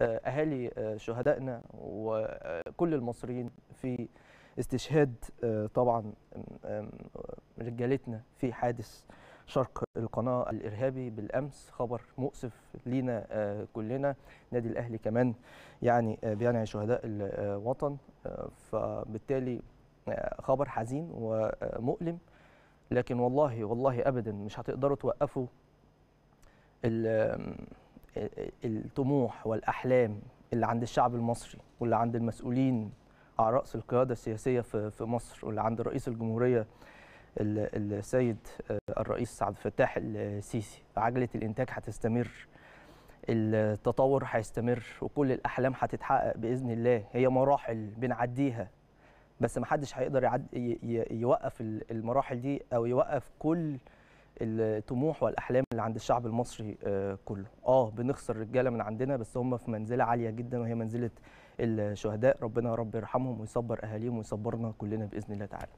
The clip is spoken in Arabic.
آه، اهالي آه، شهدائنا وكل المصريين في استشهاد آه، طبعا رجالتنا في حادث شرق القناة الإرهابي بالأمس خبر مؤسف لينا كلنا نادي الأهلي كمان يعني بينعي شهداء الوطن فبالتالي خبر حزين ومؤلم لكن والله والله أبدا مش هتقدروا توقفوا الطموح والاحلام اللي عند الشعب المصري واللي عند المسؤولين على راس القياده السياسيه في مصر واللي عند رئيس الجمهوريه السيد آه، الرئيس عبد الفتاح السيسي عجله الانتاج هتستمر التطور هيستمر وكل الاحلام هتتحقق باذن الله هي مراحل بنعديها بس محدش هيقدر يوقف المراحل دي او يوقف كل الطموح والاحلام اللي عند الشعب المصري آه، كله اه بنخسر رجاله من عندنا بس هم في منزله عاليه جدا وهي منزله الشهداء ربنا يا رب يرحمهم ويصبر اهاليهم ويصبرنا كلنا باذن الله تعالى